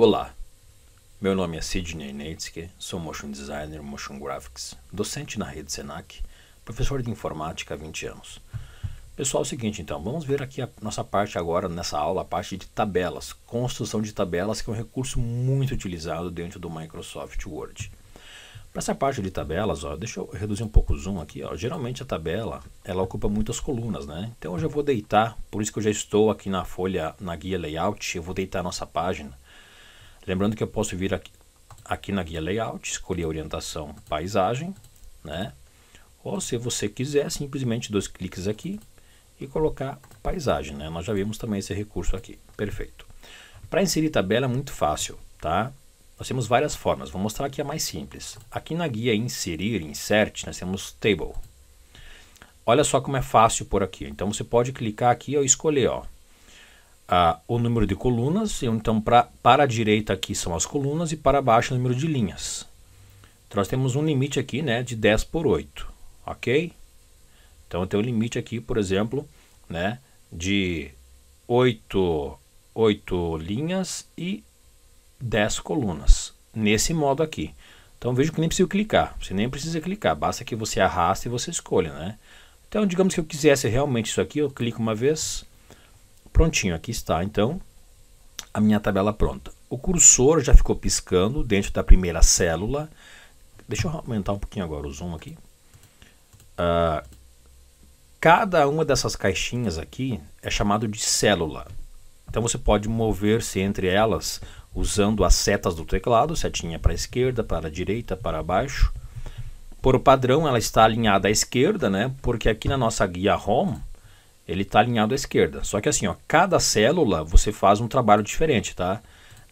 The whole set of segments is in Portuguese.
Olá, meu nome é Sidney Neitzke, sou motion designer, motion graphics, docente na rede Senac, professor de informática há 20 anos. Pessoal, é o seguinte então, vamos ver aqui a nossa parte agora nessa aula, a parte de tabelas, construção de tabelas, que é um recurso muito utilizado dentro do Microsoft Word. Para essa parte de tabelas, ó, deixa eu reduzir um pouco o zoom aqui. Ó. Geralmente a tabela ela ocupa muitas colunas, né? Então eu já vou deitar, por isso que eu já estou aqui na folha, na guia layout, eu vou deitar a nossa página Lembrando que eu posso vir aqui, aqui na guia Layout, escolher a orientação paisagem, né? Ou se você quiser, simplesmente dois cliques aqui e colocar paisagem, né? Nós já vimos também esse recurso aqui, perfeito. Para inserir tabela é muito fácil, tá? Nós temos várias formas, vou mostrar aqui a mais simples. Aqui na guia inserir, insert, nós temos table. Olha só como é fácil por aqui, então você pode clicar aqui e escolher, ó, ah, o número de colunas, então pra, para a direita aqui são as colunas e para baixo o número de linhas. Então nós temos um limite aqui né, de 10 por 8, ok? Então eu tenho um limite aqui, por exemplo, né, de 8, 8 linhas e 10 colunas, nesse modo aqui. Então vejo que nem preciso clicar, você nem precisa clicar, basta que você arraste e você escolha, né? Então digamos que eu quisesse realmente isso aqui, eu clico uma vez, Prontinho, aqui está então a minha tabela pronta. O cursor já ficou piscando dentro da primeira célula. Deixa eu aumentar um pouquinho agora o zoom aqui. Uh, cada uma dessas caixinhas aqui é chamado de célula. Então você pode mover-se entre elas usando as setas do teclado, setinha para a esquerda, para a direita, para baixo. Por padrão, ela está alinhada à esquerda, né? Porque aqui na nossa guia Home, ele está alinhado à esquerda. Só que assim, ó, cada célula você faz um trabalho diferente, tá?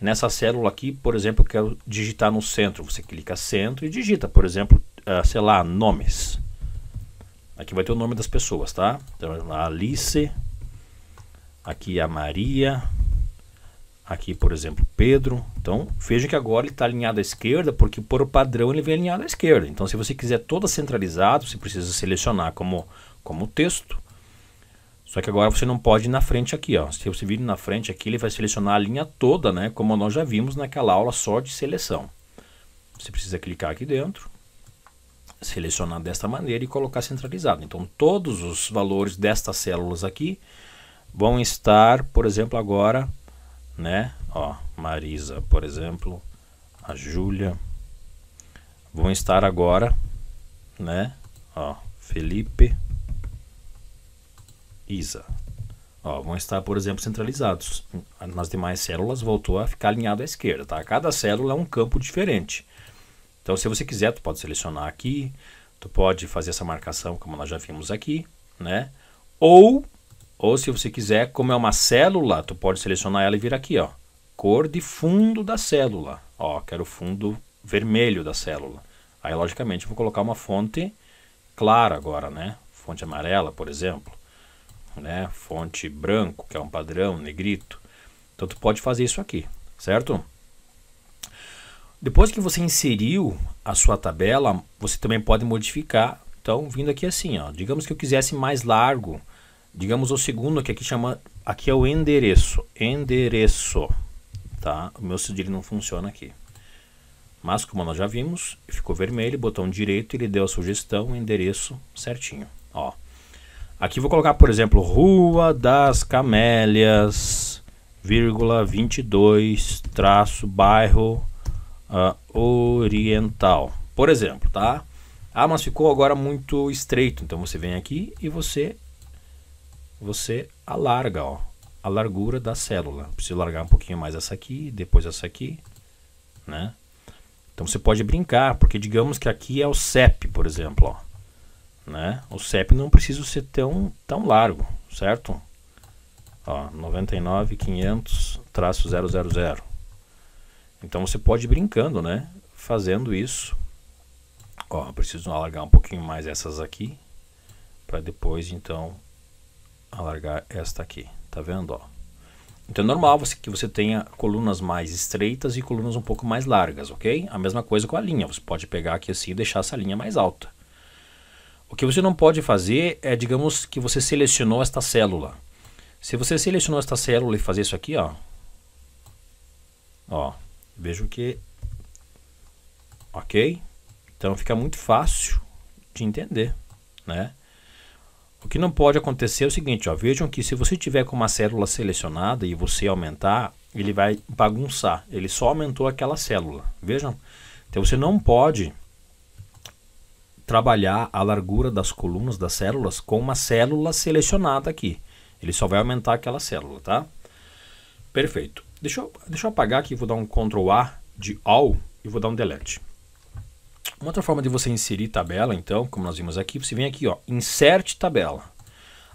Nessa célula aqui, por exemplo, eu quero digitar no centro. Você clica centro e digita, por exemplo, uh, sei lá, nomes. Aqui vai ter o nome das pessoas, tá? Então, a Alice, aqui a Maria, aqui, por exemplo, Pedro. Então, veja que agora ele está alinhado à esquerda, porque por padrão ele vem alinhado à esquerda. Então, se você quiser toda centralizado, você precisa selecionar como, como texto só que agora você não pode ir na frente aqui, ó. Se você vir na frente aqui, ele vai selecionar a linha toda, né? Como nós já vimos naquela aula só de seleção. Você precisa clicar aqui dentro, selecionar desta maneira e colocar centralizado. Então, todos os valores destas células aqui vão estar, por exemplo, agora, né? Ó, Marisa, por exemplo, a Júlia, vão estar agora, né? Ó, Felipe, ISA. Ó, vão estar, por exemplo, centralizados. Nas demais células voltou a ficar alinhado à esquerda. Tá? Cada célula é um campo diferente. Então, se você quiser, tu pode selecionar aqui, tu pode fazer essa marcação como nós já vimos aqui, né? Ou, ou se você quiser, como é uma célula, tu pode selecionar ela e vir aqui, ó. Cor de fundo da célula. Ó, quero o fundo vermelho da célula. Aí, logicamente, vou colocar uma fonte clara agora, né? Fonte amarela, por exemplo né? Fonte branco, que é um padrão, negrito. Então tu pode fazer isso aqui, certo? Depois que você inseriu a sua tabela, você também pode modificar. Então, vindo aqui assim, ó, digamos que eu quisesse mais largo, digamos o segundo que aqui chama, aqui é o endereço, endereço, tá? O meu cedilho não funciona aqui. Mas como nós já vimos, ficou vermelho, botão direito, ele deu a sugestão, endereço certinho, ó. Aqui vou colocar, por exemplo, Rua das Camélias, vírgula 22, traço, bairro uh, oriental. Por exemplo, tá? Ah, mas ficou agora muito estreito. Então você vem aqui e você você alarga, ó, a largura da célula. Preciso largar um pouquinho mais essa aqui, depois essa aqui, né? Então você pode brincar, porque digamos que aqui é o CEP, por exemplo, ó né? O CEP não precisa ser tão, tão largo, certo? Ó, 99.500-000. Então você pode ir brincando, né? Fazendo isso. Ó, preciso alargar um pouquinho mais essas aqui, para depois então alargar esta aqui, tá vendo, ó? Então é normal você, que você tenha colunas mais estreitas e colunas um pouco mais largas, ok? A mesma coisa com a linha, você pode pegar aqui assim e deixar essa linha mais alta. O que você não pode fazer é, digamos, que você selecionou esta célula. Se você selecionou esta célula e fazer isso aqui, ó, ó, vejo que, ok, então fica muito fácil de entender, né? O que não pode acontecer é o seguinte, ó, vejam que se você tiver com uma célula selecionada e você aumentar, ele vai bagunçar. Ele só aumentou aquela célula. Vejam? Então você não pode trabalhar a largura das colunas das células com uma célula selecionada aqui. Ele só vai aumentar aquela célula, tá? Perfeito. Deixa eu, deixa eu apagar aqui, vou dar um Ctrl A de All e vou dar um Delete. Uma outra forma de você inserir tabela, então, como nós vimos aqui, você vem aqui, ó, Insert Tabela.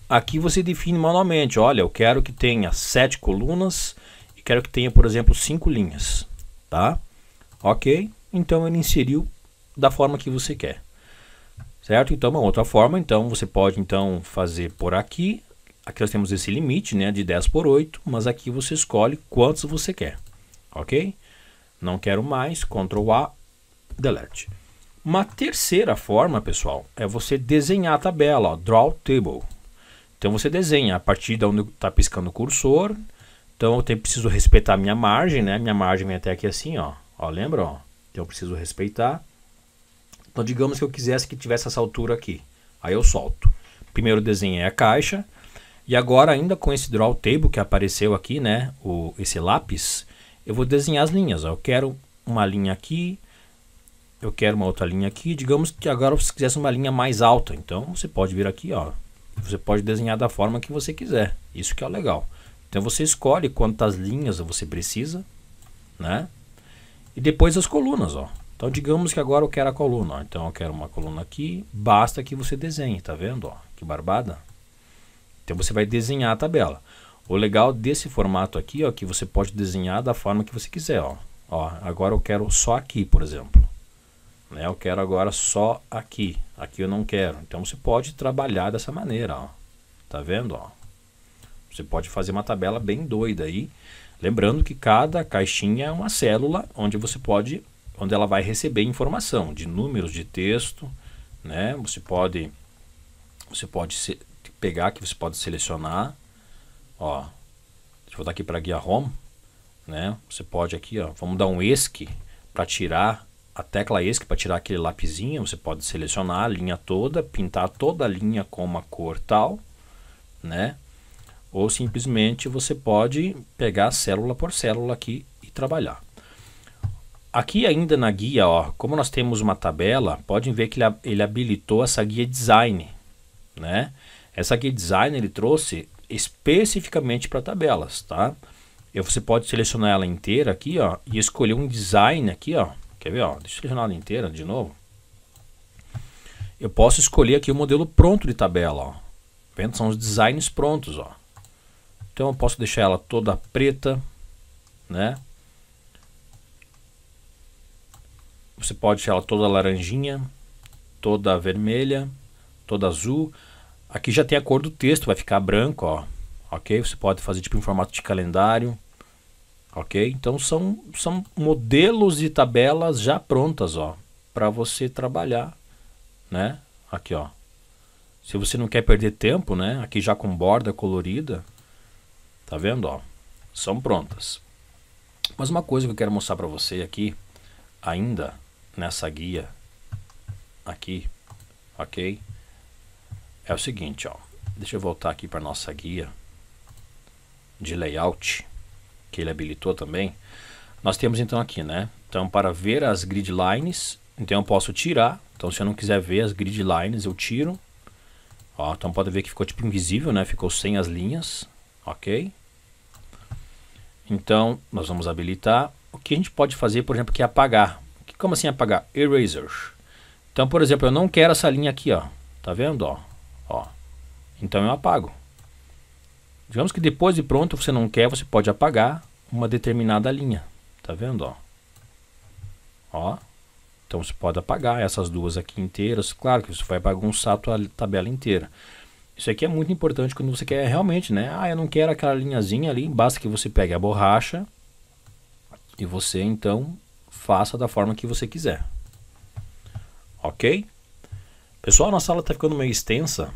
Aqui você define manualmente, olha, eu quero que tenha sete colunas e quero que tenha, por exemplo, cinco linhas, tá? Ok, então ele inseriu da forma que você quer certo? Então, é uma outra forma, então, você pode então fazer por aqui. Aqui nós temos esse limite, né, de 10 por 8, mas aqui você escolhe quantos você quer, ok? Não quero mais, Ctrl A, Delete. Uma terceira forma, pessoal, é você desenhar a tabela, ó, Draw Table. Então, você desenha a partir de onde está piscando o cursor. Então, eu tenho, preciso respeitar a minha margem, né? Minha margem vem até aqui assim, ó. ó lembra, ó? Então, eu preciso respeitar. Então, digamos que eu quisesse que tivesse essa altura aqui. Aí eu solto. Primeiro desenhei a caixa. E agora, ainda com esse draw table que apareceu aqui, né? O, esse lápis, eu vou desenhar as linhas. Ó. Eu quero uma linha aqui, eu quero uma outra linha aqui. Digamos que agora você quisesse uma linha mais alta. Então, você pode vir aqui, ó. Você pode desenhar da forma que você quiser. Isso que é legal. Então, você escolhe quantas linhas você precisa, né? E depois as colunas, ó. Então, digamos que agora eu quero a coluna. Então, eu quero uma coluna aqui. Basta que você desenhe, tá vendo? Ó, que barbada. Então, você vai desenhar a tabela. O legal desse formato aqui, é que você pode desenhar da forma que você quiser, ó. Ó, agora eu quero só aqui, por exemplo. Né? Eu quero agora só aqui. Aqui eu não quero. Então, você pode trabalhar dessa maneira, ó. Tá vendo, ó? Você pode fazer uma tabela bem doida aí. Lembrando que cada caixinha é uma célula onde você pode onde ela vai receber informação de números de texto, né? Você pode você pode se, pegar que você pode selecionar, ó. Deixa eu voltar aqui para guiar guia home, né? Você pode aqui, ó, vamos dar um ESC para tirar a tecla ESC para tirar aquele lapisinho, você pode selecionar a linha toda, pintar toda a linha com uma cor tal, né? Ou simplesmente você pode pegar célula por célula aqui e trabalhar. Aqui ainda na guia, ó, como nós temos uma tabela, podem ver que ele, ele habilitou essa guia design, né? Essa guia design ele trouxe especificamente para tabelas, tá? E você pode selecionar ela inteira aqui, ó, e escolher um design aqui, ó. Quer ver, ó? Deixa eu selecionar ela inteira de novo. Eu posso escolher aqui o modelo pronto de tabela, ó. Tá vendo? São os designs prontos, ó. Então eu posso deixar ela toda preta, né? Você pode ela toda laranjinha, toda vermelha, toda azul. Aqui já tem a cor do texto, vai ficar branco, ó. Ok? Você pode fazer tipo em formato de calendário. Ok? Então são, são modelos de tabelas já prontas, ó. Para você trabalhar, né? Aqui, ó. Se você não quer perder tempo, né? Aqui já com borda colorida. Tá vendo, ó? São prontas. Mas uma coisa que eu quero mostrar para você aqui ainda nessa guia aqui, ok? É o seguinte, ó. Deixa eu voltar aqui para nossa guia de layout que ele habilitou também. Nós temos então aqui, né? Então para ver as grid lines, então eu posso tirar. Então se eu não quiser ver as grid lines, eu tiro. Ó, então pode ver que ficou tipo invisível, né? Ficou sem as linhas, ok? Então nós vamos habilitar. O que a gente pode fazer, por exemplo, que é apagar. Como assim apagar? Eraser. Então, por exemplo, eu não quero essa linha aqui, ó. Tá vendo, ó? ó. Então eu apago. Digamos que depois de pronto você não quer, você pode apagar uma determinada linha. Tá vendo, ó? Ó. Então você pode apagar essas duas aqui inteiras. Claro que isso vai bagunçar a tua tabela inteira. Isso aqui é muito importante quando você quer realmente, né? Ah, eu não quero aquela linhazinha ali. Basta que você pegue a borracha e você então faça da forma que você quiser. Ok? Pessoal, a nossa aula está ficando meio extensa.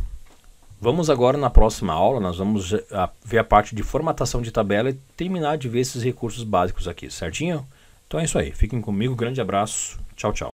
Vamos agora na próxima aula, nós vamos eh, ver a parte de formatação de tabela e terminar de ver esses recursos básicos aqui, certinho? Então é isso aí, fiquem comigo, grande abraço, tchau, tchau.